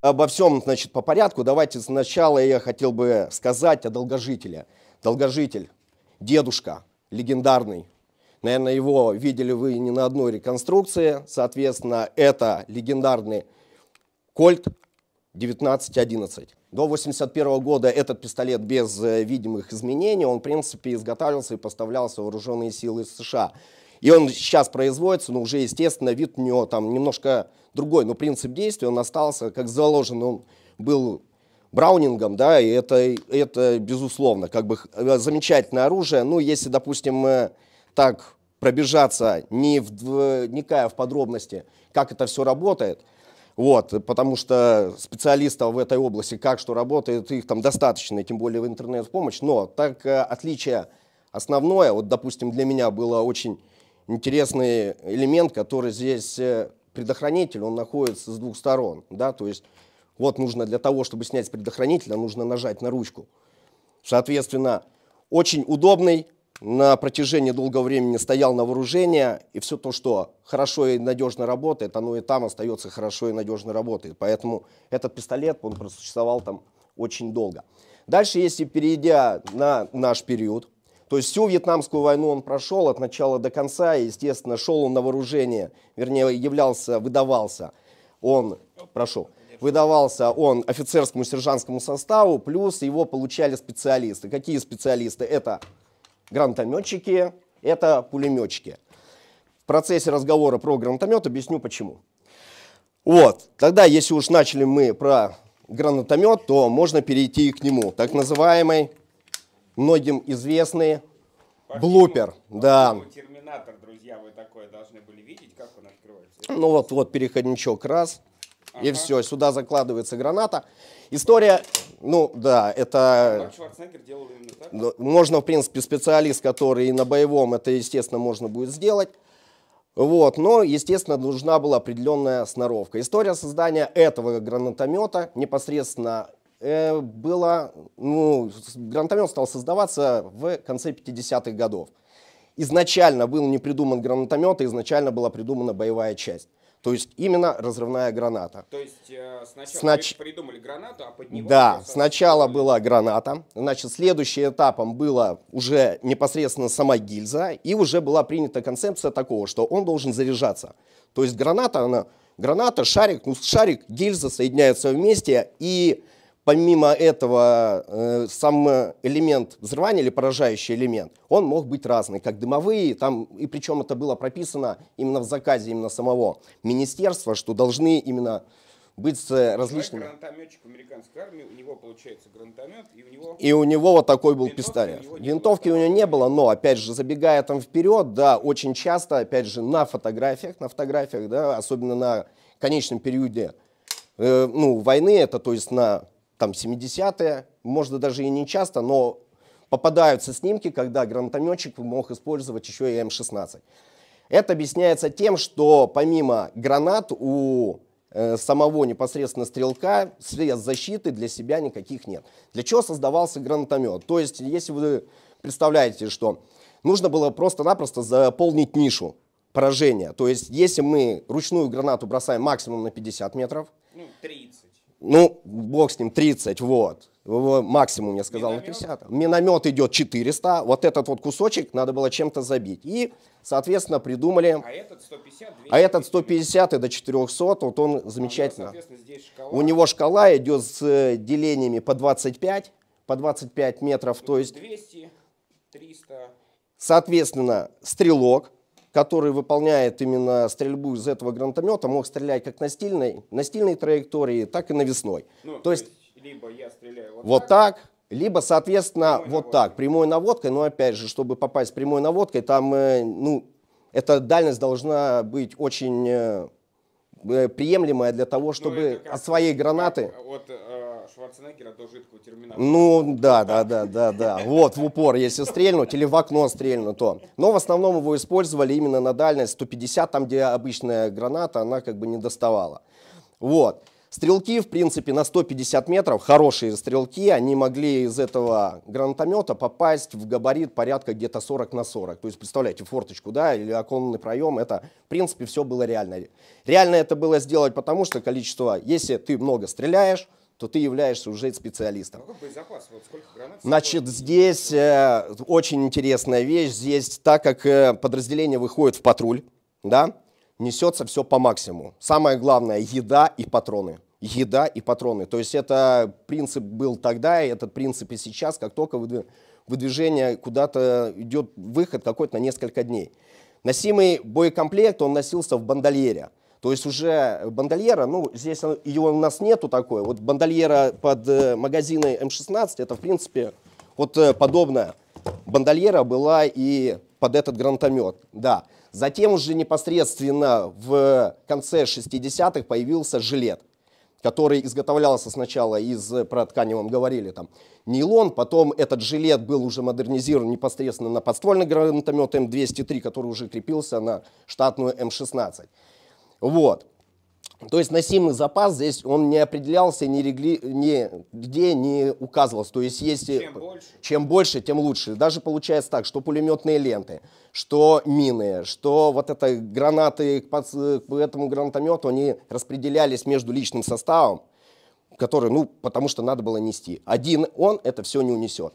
Обо всем, значит, по порядку. Давайте сначала я хотел бы сказать о долгожителе. Долгожитель, дедушка, легендарный. Наверное, его видели вы не на одной реконструкции. Соответственно, это легендарный Кольт 1911. До 1981 года этот пистолет без э, видимых изменений, он, в принципе, изготавливался и поставлялся в вооруженные силы США. И он сейчас производится, но уже, естественно, вид у него там немножко другой, но принцип действия, он остался как заложен, он был браунингом, да, и это, это безусловно, как бы э, замечательное оружие. Ну, если, допустим, э, так пробежаться, не вникая в подробности, как это все работает, вот, потому что специалистов в этой области, как что работает, их там достаточно, тем более в интернет-помощь. Но так э, отличие основное, вот, допустим, для меня было очень интересный элемент, который здесь э, предохранитель, он находится с двух сторон, да, то есть вот нужно для того, чтобы снять предохранитель, нужно нажать на ручку. Соответственно, очень удобный, на протяжении долгого времени стоял на вооружении, и все то, что хорошо и надежно работает, оно и там остается хорошо и надежно работает. Поэтому этот пистолет, он просуществовал там очень долго. Дальше, если перейдя на наш период, то есть всю Вьетнамскую войну он прошел от начала до конца, и, естественно, шел он на вооружение, вернее, являлся, выдавался он, прошу, выдавался он офицерскому сержантскому составу, плюс его получали специалисты. Какие специалисты? Это гранатометчики, это пулеметчики. В процессе разговора про гранатомет объясню почему. Вот, тогда, если уж начали мы про гранатомет, то можно перейти к нему, так называемой многим известный по блупер, фильму, да. Терминатор, друзья, вы такое должны были видеть, как он открывается. Ну вот, вот переходничок раз, ага. и все, сюда закладывается граната. История, ну да, это... Ну, можно, в принципе, специалист, который и на боевом, это, естественно, можно будет сделать. Вот, но, естественно, нужна была определенная сноровка. История создания этого гранатомета непосредственно Э, было, ну, гранатомет стал создаваться в конце 50-х годов. Изначально был не придуман гранатомет, а изначально была придумана боевая часть. То есть именно разрывная граната. То есть э, сначала Снач... придумали гранату, а под него... Да, сначала создали... была граната, значит, следующим этапом была уже непосредственно сама гильза, и уже была принята концепция такого, что он должен заряжаться. То есть граната, она, граната, шарик, ну, шарик, гильза соединяются вместе, и помимо этого, э, сам э, элемент взрывания или поражающий элемент, он мог быть разный, как дымовые, там, и причем это было прописано именно в заказе именно самого министерства, что должны именно быть с э, различными... Человек, американской армии, у него получается гранатомет, и у него... И у него вот такой был Винтовки пистолет. У Винтовки у него не было, но, опять же, забегая там вперед, да, очень часто, опять же, на фотографиях, на фотографиях, да, особенно на конечном периоде, э, ну, войны, это, то есть на там 70-е, может даже и не часто, но попадаются снимки, когда гранатометчик мог использовать еще и М-16. Это объясняется тем, что помимо гранат у э, самого непосредственно стрелка средств защиты для себя никаких нет. Для чего создавался гранатомет? То есть, если вы представляете, что нужно было просто-напросто заполнить нишу поражения. То есть, если мы ручную гранату бросаем максимум на 50 метров, ну, 30 ну, бог с ним, 30, вот. максимум, я сказал, Миномет. 50. Миномет идет 400. Вот этот вот кусочек надо было чем-то забить. И, соответственно, придумали... А этот 150? 200, а этот 150 и до 400. Вот он ну, замечательно. А у, него, у него шкала идет с э, делениями по 25. По 25 метров. Ну, то есть... 200, 300. Соответственно, стрелок который выполняет именно стрельбу из этого гранатомета, мог стрелять как на стильной, на стильной траектории, так и навесной. Ну, то, то есть, есть либо я стреляю вот, вот так, так либо, соответственно, вот наводкой. так, прямой наводкой. Но опять же, чтобы попасть прямой наводкой, там, э, ну, эта дальность должна быть очень э, э, приемлемая для того ну, чтобы ну, от своей гранаты. Как, вот Шварценеггера до жидкого терминатора. Ну, да, да, да, да, да. Вот, в упор, если стрельнуть или в окно стрельнуть, то. Но в основном его использовали именно на дальность 150, там, где обычная граната, она как бы не доставала. Вот. Стрелки, в принципе, на 150 метров, хорошие стрелки, они могли из этого гранатомета попасть в габарит порядка где-то 40 на 40. То есть, представляете, форточку, да, или оконный проем, это, в принципе, все было реально. Реально это было сделать, потому что количество, если ты много стреляешь, то ты являешься уже специалистом. А боезапас? Вот сколько гранат? Значит, здесь э, очень интересная вещь. Здесь, так как э, подразделение выходит в патруль, да, несется все по максимуму. Самое главное – еда и патроны. Еда и патроны. То есть это принцип был тогда, и этот принцип и сейчас. Как только выдвижение куда-то идет, выход какой-то на несколько дней. Носимый боекомплект, он носился в бандольере – то есть уже бандольера, ну, здесь ее у нас нету такой. Вот бандольера под э, магазины М16, это, в принципе, вот э, подобная бандольера была и под этот гранатомет, да. Затем уже непосредственно в конце 60-х появился жилет, который изготовлялся сначала из, э, про ткани вам говорили, там, нейлон, потом этот жилет был уже модернизирован непосредственно на подствольный гранатомет М203, который уже крепился на штатную М16. Вот. То есть носимый запас здесь он не определялся, не регли, не, где не указывался. То есть если чем больше. чем больше, тем лучше. Даже получается так, что пулеметные ленты, что мины, что вот это гранаты к этому гранатомету, они распределялись между личным составом, который, ну, потому что надо было нести. Один он это все не унесет.